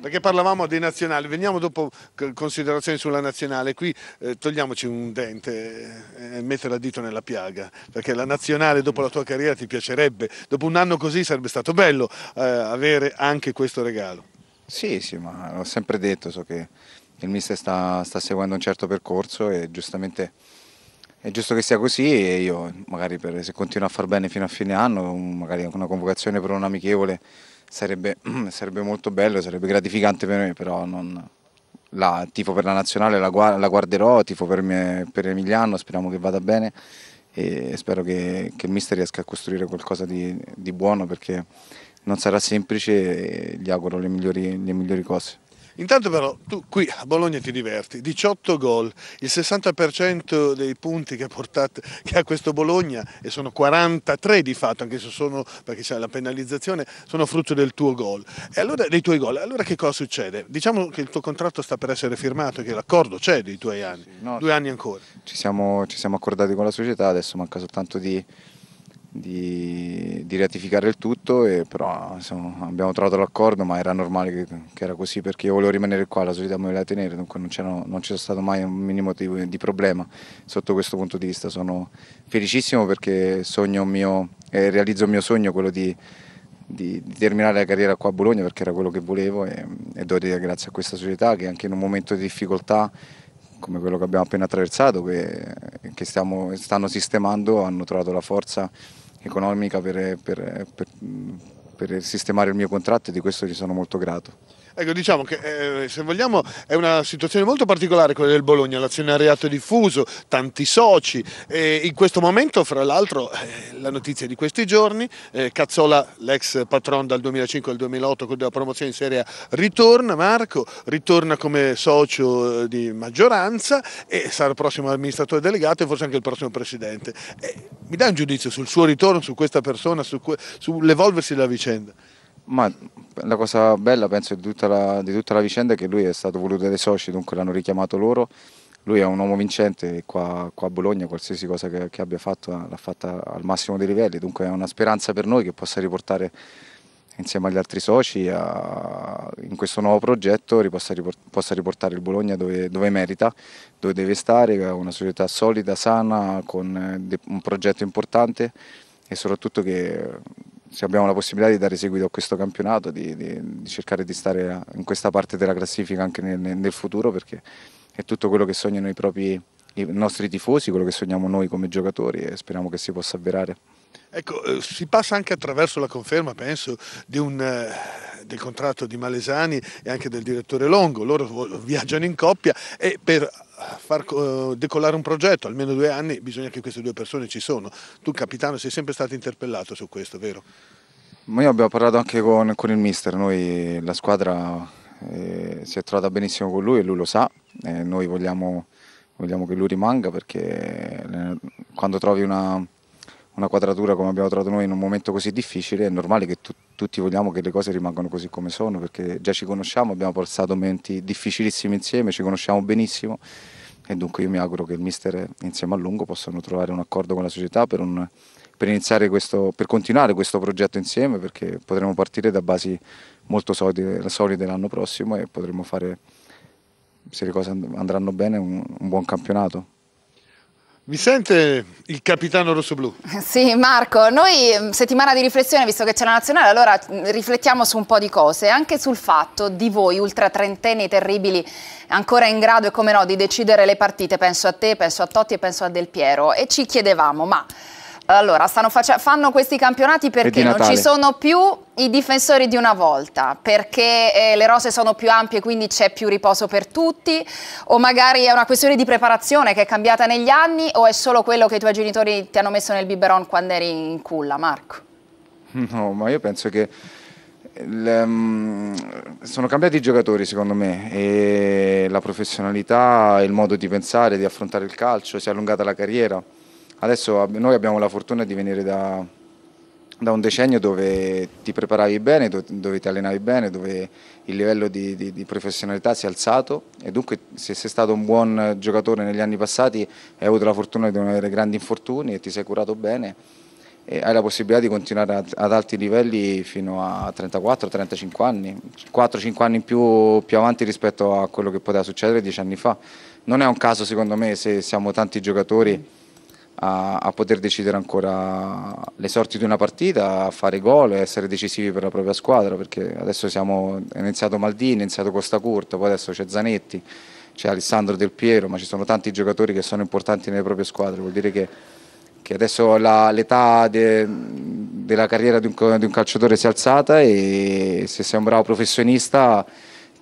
Perché parlavamo dei nazionali, veniamo dopo considerazioni sulla nazionale, qui eh, togliamoci un dente e mettere la dito nella piaga, perché la nazionale dopo la tua carriera ti piacerebbe, dopo un anno così sarebbe stato bello eh, avere anche questo regalo. Sì, sì, ma l'ho sempre detto, so che il mister sta, sta seguendo un certo percorso e giustamente è giusto che sia così e io magari per, se continuo a far bene fino a fine anno, magari una convocazione per un amichevole sarebbe, sarebbe molto bello, sarebbe gratificante per me, però non, la, tifo per la nazionale la, la guarderò, tifo per, me, per, Emiliano, speriamo che vada bene e spero che, che il mister riesca a costruire qualcosa di, di buono perché non sarà semplice e gli auguro le migliori, le migliori cose. Intanto però tu qui a Bologna ti diverti, 18 gol, il 60% dei punti che ha, portato, che ha questo Bologna, e sono 43 di fatto, anche se sono, perché c'è la penalizzazione, sono frutto del tuo gol. E allora, dei tuoi gol, allora che cosa succede? Diciamo che il tuo contratto sta per essere firmato, che l'accordo c'è dei tuoi anni, no, due anni ancora. Ci siamo, ci siamo accordati con la società, adesso manca soltanto di di, di ratificare il tutto, e, però insomma, abbiamo trovato l'accordo, ma era normale che, che, era così perché io volevo rimanere qua, la società mi voleva tenere, dunque non, non c'è stato mai un minimo di, di, problema sotto questo punto di vista. Sono felicissimo perché mio, eh, realizzo il mio sogno, quello di, di, di, terminare la carriera qua a Bologna perché era quello che volevo e, e devo dire grazie a questa società che anche in un momento di difficoltà come quello che abbiamo appena attraversato, che, che stiamo, stanno sistemando, hanno trovato la forza economica per, per, per, per sistemare il mio contratto e di questo gli sono molto grato. Ecco, diciamo che eh, se vogliamo è una situazione molto particolare quella del Bologna, l'azionariato è diffuso, tanti soci e in questo momento fra l'altro eh, la notizia di questi giorni, eh, Cazzola l'ex patron dal 2005 al 2008 con la promozione in Serie A ritorna, Marco ritorna come socio eh, di maggioranza e sarà il prossimo amministratore delegato e forse anche il prossimo presidente. Eh, mi dai un giudizio sul suo ritorno, su questa persona, su sull'evolversi della vicenda? Ma la cosa bella penso di tutta la, di tutta la vicenda è che lui è stato voluto dai soci, dunque l'hanno richiamato loro. Lui è un uomo vincente qua, qua a Bologna, qualsiasi cosa che, che abbia fatto eh, l'ha fatta al massimo dei livelli, dunque è una speranza per noi che possa riportare insieme agli altri soci a, in questo nuovo progetto possa, riportare il Bologna dove, dove, merita, dove deve stare, una società solida, sana, con eh, un progetto importante e soprattutto che se abbiamo la possibilità di dare seguito a questo campionato, di, di, di cercare di stare in questa parte della classifica anche nel, nel futuro, perché è tutto quello che sognano i propri i nostri tifosi, quello che sogniamo noi come giocatori e speriamo che si possa avverare. Ecco, eh, si passa anche attraverso la conferma, penso, un, eh, del contratto di Malesani e anche del direttore Longo. Loro viaggiano in coppia e per far eh, decollare un progetto, almeno due anni, bisogna che queste due persone ci sono. Tu, capitano, sei sempre stato interpellato su questo, vero? Ma io abbiamo parlato anche con, con il mister, noi la squadra eh, si è trovata benissimo con lui e lui lo sa, eh, noi vogliamo, vogliamo che lui rimanga perché quando trovi una una quadratura come abbiamo trovato noi in un momento così difficile, è normale che tu, tutti vogliamo che le cose rimangano così come sono, perché già ci conosciamo, abbiamo passato momenti difficilissimi insieme, ci conosciamo benissimo e dunque io mi auguro che il mister insieme a Lungo possano trovare un accordo con la società per, un, per, questo, per continuare questo progetto insieme, perché potremo partire da basi molto solide, solide l'anno prossimo e potremo fare, se le cose andranno bene, un, un buon campionato. Mi sente il capitano rossoblù? Sì, Marco, noi mm, settimana di riflessione, visto che c'è la nazionale, allora mm, riflettiamo su un po' di cose, anche sul fatto di voi, ultra trentenni terribili, ancora in grado e come no di decidere le partite, penso a te, penso a Totti e penso a Del Piero, e ci chiedevamo, ma allora, fanno questi campionati perché non ci sono più i difensori di una volta, perché eh, le rose sono più ampie quindi c'è più riposo per tutti, o magari è una questione di preparazione che è cambiata negli anni o è solo quello che i tuoi genitori ti hanno messo nel biberon quando eri in culla, Marco? No, ma io penso che il, um, mm, sono cambiati i giocatori secondo me e la professionalità, il modo di pensare, di affrontare il calcio, si è allungata la carriera Adesso noi abbiamo la fortuna di venire da, da un decennio dove ti preparavi bene, dove, ti allenavi bene, dove il livello di, di, di, professionalità si è alzato e dunque se sei stato un buon giocatore negli anni passati hai avuto la fortuna di non avere grandi infortuni e ti sei curato bene e hai la possibilità di continuare ad, alti livelli fino a 34-35 anni, 4-5 anni in più, più avanti rispetto a quello che poteva succedere dieci anni fa. Non è un caso secondo me se siamo tanti giocatori a, a, poter decidere ancora le sorti di una partita, a fare gol e essere decisivi per la propria squadra, perché adesso siamo, è iniziato Maldini, è iniziato Costa Curta, poi adesso c'è Zanetti, c'è Alessandro Del Piero, ma ci sono tanti giocatori che sono importanti nelle proprie squadre, vuol dire che, che adesso l'età de, della carriera di un, di un calciatore si è alzata e se sei un bravo professionista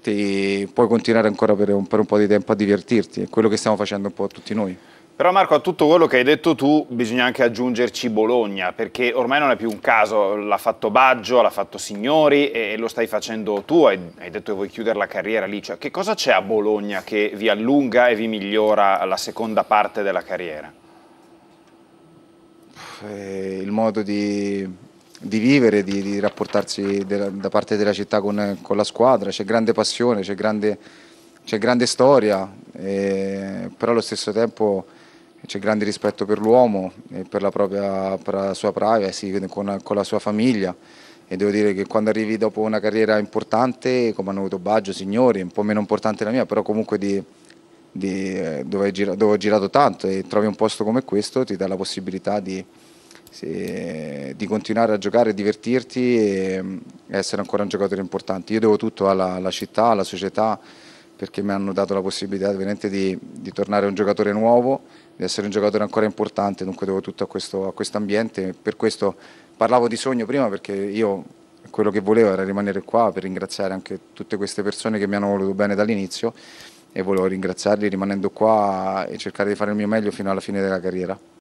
ti puoi continuare ancora per un, per un po' di tempo a divertirti, è quello che stiamo facendo un po' tutti noi. Però Marco, a tutto quello che hai detto tu bisogna anche aggiungerci Bologna, perché ormai non è più un caso, l'ha fatto Baggio, l'ha fatto Signori e lo stai facendo tu, hai, detto che vuoi chiudere la carriera lì, cioè che cosa c'è a Bologna che vi allunga e vi migliora la seconda parte della carriera? Il modo di, di vivere, di, di rapportarsi della, da parte della città con, con la squadra, c'è grande passione, c'è grande, grande, storia, e, eh, però allo stesso tempo c'è grande rispetto per l'uomo e per la, propria, per la sua privacy, con, con, la sua famiglia e devo dire che quando arrivi dopo una carriera importante, come hanno avuto Baggio, Signori, un po' meno importante la mia, però comunque di, di, eh, dove, girato, dove, ho girato tanto e trovi un posto come questo ti dà la possibilità di, se, di continuare a giocare, divertirti e, e mm, essere ancora un giocatore importante. Io devo tutto alla, alla città, alla società, perché mi hanno dato la possibilità veramente di, di tornare un giocatore nuovo, di essere un giocatore ancora importante, dunque devo tutto a questo quest ambiente. Per questo parlavo di sogno prima perché io quello che volevo era rimanere qua per ringraziare anche tutte queste persone che mi hanno voluto bene dall'inizio e volevo ringraziarli rimanendo qua e cercare di fare il mio meglio fino alla fine della carriera.